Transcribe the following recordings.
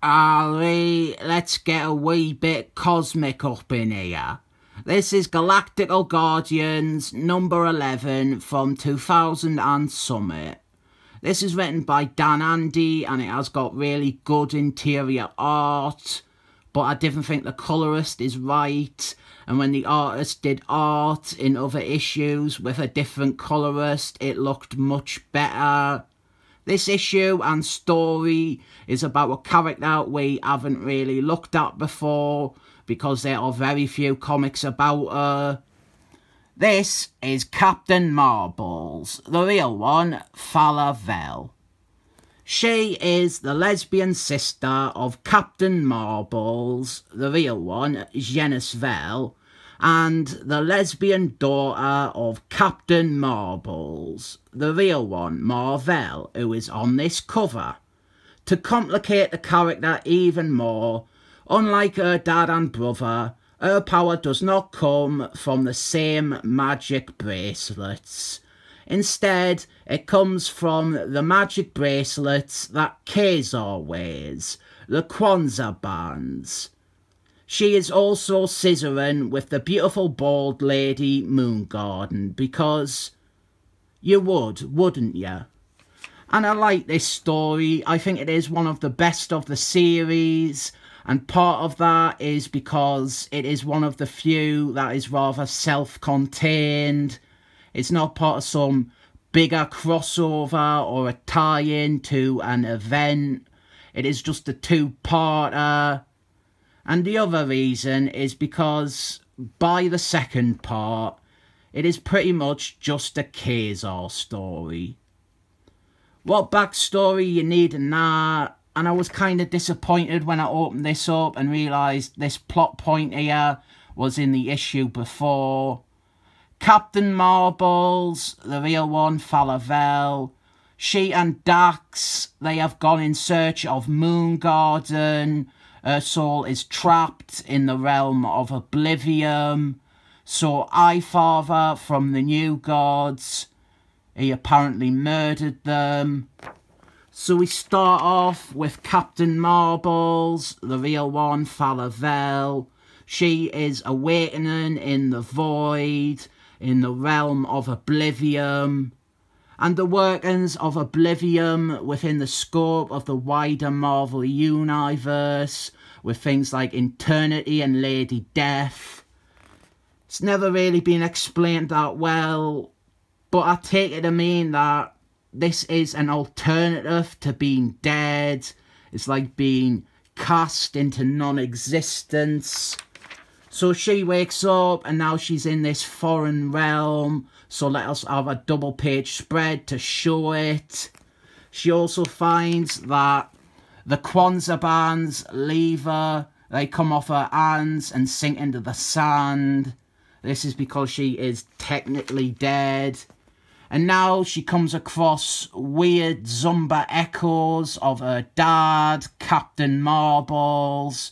Alright, let's get a wee bit cosmic up in here. This is Galactical Guardians number 11 from 2000 and Summit. This is written by Dan Andy and it has got really good interior art, but I didn't think the colourist is right. And when the artist did art in other issues with a different colourist, it looked much better. This issue and story is about a character we haven't really looked at before because there are very few comics about her. This is Captain Marbles, the real one, Falavel. She is the lesbian sister of Captain Marbles, the real one, Vel and the lesbian daughter of Captain Marbles, the real one, Marvell, who is on this cover. To complicate the character even more, unlike her dad and brother, her power does not come from the same magic bracelets. Instead, it comes from the magic bracelets that Kazar wears, the Kwanzaa bands. She is also scissoring with the beautiful bald lady Moon Garden because you would, wouldn't you? And I like this story. I think it is one of the best of the series. And part of that is because it is one of the few that is rather self-contained. It's not part of some bigger crossover or a tie-in to an event. It is just a two-parter and the other reason is because by the second part, it is pretty much just a Kazar story. What backstory you need in that, and I was kind of disappointed when I opened this up and realised this plot point here was in the issue before. Captain Marbles, the real one, Falavel, she and Dax, they have gone in search of Moon Garden, her soul is trapped in the realm of oblivion. So I, Father, from the new gods, he apparently murdered them. So we start off with Captain Marbles, the real one, Falavel. She is awakening in the void, in the realm of oblivion and the workings of Oblivion within the scope of the wider Marvel universe, with things like Eternity and Lady Death. It's never really been explained that well, but I take it to mean that this is an alternative to being dead. It's like being cast into non-existence. So she wakes up and now she's in this foreign realm. So let us have a double page spread to show it. She also finds that the Kwanzaa bands leave her. They come off her hands and sink into the sand. This is because she is technically dead. And now she comes across weird Zumba echoes of her dad, Captain Marbles,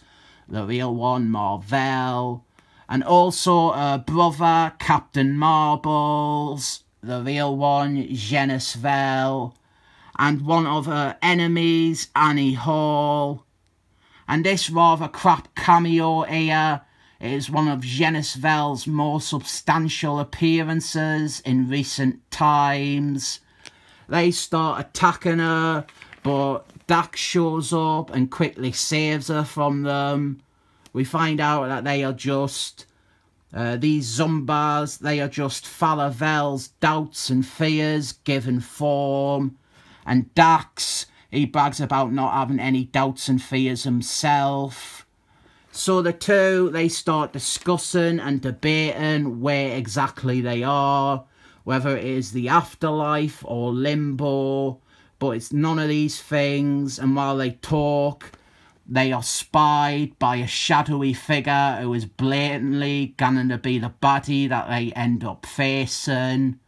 the real one, Marvel, and also her uh, brother, Captain Marbles, the real one, Genisvel, and one of her enemies, Annie Hall. And this rather crap cameo here is one of Genisvel's more substantial appearances in recent times. They start attacking her, but Dax shows up and quickly saves her from them. We find out that they are just uh, these Zumbas, they are just Falavel's doubts and fears given form. And Dax, he brags about not having any doubts and fears himself. So the two, they start discussing and debating where exactly they are, whether it is the afterlife or limbo but it's none of these things. And while they talk, they are spied by a shadowy figure who is blatantly going to be the baddie that they end up facing.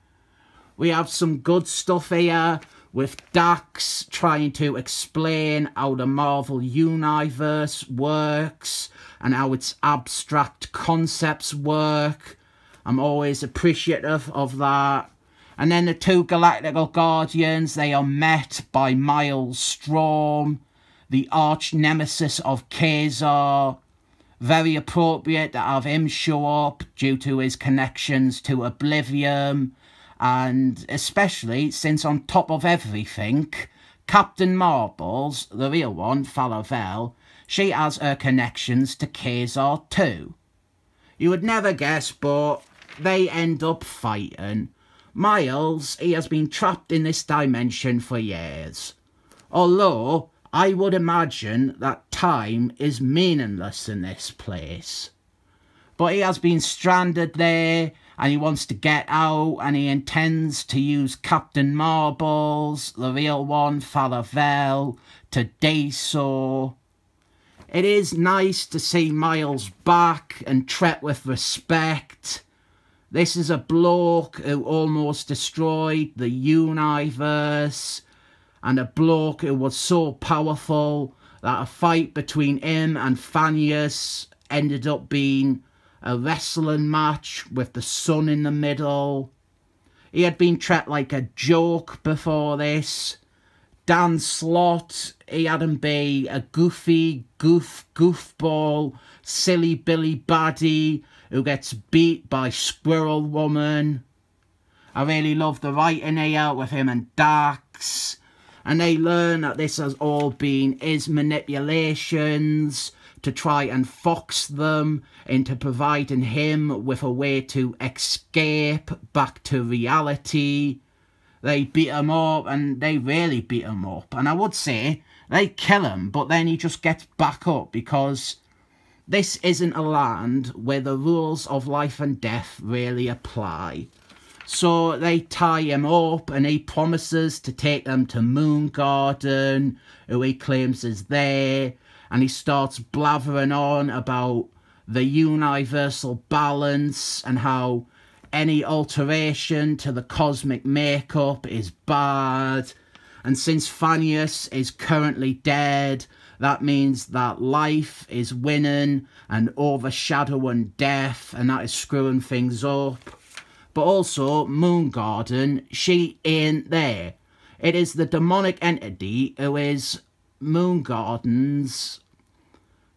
We have some good stuff here with Dax trying to explain how the Marvel Universe works and how its abstract concepts work. I'm always appreciative of that. And then the two Galactical Guardians, they are met by Miles Storm, the arch nemesis of Kazar. Very appropriate to have him show up due to his connections to Oblivion. And especially since on top of everything, Captain Marbles, the real one, Falavel, she has her connections to Kazar too. You would never guess, but they end up fighting. Miles, he has been trapped in this dimension for years. Although, I would imagine that time is meaningless in this place. But he has been stranded there and he wants to get out and he intends to use Captain Marbles, the real one, Falavel, to so. It is nice to see Miles back and treat with respect this is a bloke who almost destroyed the universe and a bloke who was so powerful that a fight between him and Fanius ended up being a wrestling match with the sun in the middle. He had been treated like a joke before this Dan Slot, A. Adam B, a goofy, goof, goofball, silly Billy Buddy, who gets beat by Squirrel Woman. I really love the writing they with him and Dax. And they learn that this has all been his manipulations to try and fox them into providing him with a way to escape back to reality. They beat him up and they really beat him up. And I would say they kill him, but then he just gets back up because this isn't a land where the rules of life and death really apply. So they tie him up and he promises to take them to Moon Garden, who he claims is there. And he starts blathering on about the universal balance and how any alteration to the cosmic makeup is bad. And since Fanius is currently dead, that means that life is winning and overshadowing death, and that is screwing things up. But also, Moon Garden, she ain't there. It is the demonic entity who is Moon Garden's,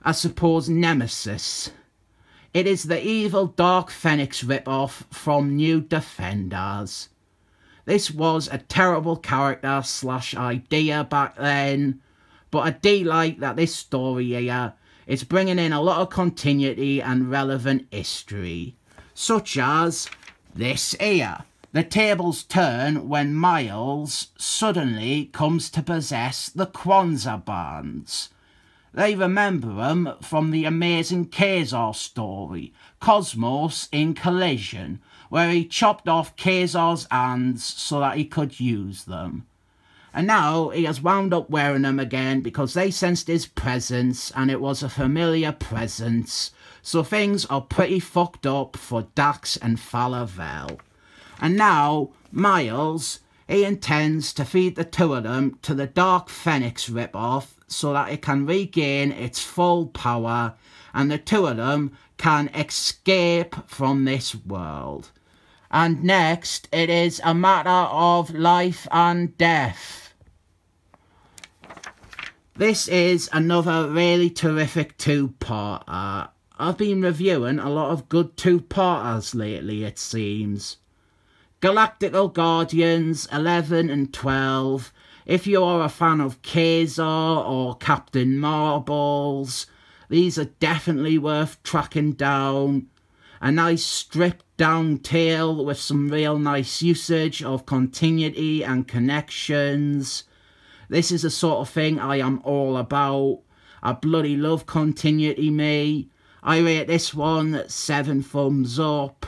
I suppose, nemesis. It is the evil Dark Phoenix ripoff from New Defenders. This was a terrible character slash idea back then, but I do like that this story here is bringing in a lot of continuity and relevant history, such as this here. The tables turn when Miles suddenly comes to possess the Kwanzaa bands they remember them from the amazing Kazar story, Cosmos in Collision, where he chopped off Kazar's hands so that he could use them. And now he has wound up wearing them again because they sensed his presence and it was a familiar presence. So things are pretty fucked up for Dax and Falavel. And now, Miles he intends to feed the two of them to the Dark Phoenix ripoff so that it can regain its full power and the two of them can escape from this world. And next, it is a matter of life and death. This is another really terrific two-parter. I've been reviewing a lot of good two-parters lately, it seems. Galactical Guardians 11 and 12. If you are a fan of Kazar or Captain Marbles, these are definitely worth tracking down. A nice stripped down tale with some real nice usage of continuity and connections. This is the sort of thing I am all about. I bloody love continuity, me. I rate this one 7 thumbs up.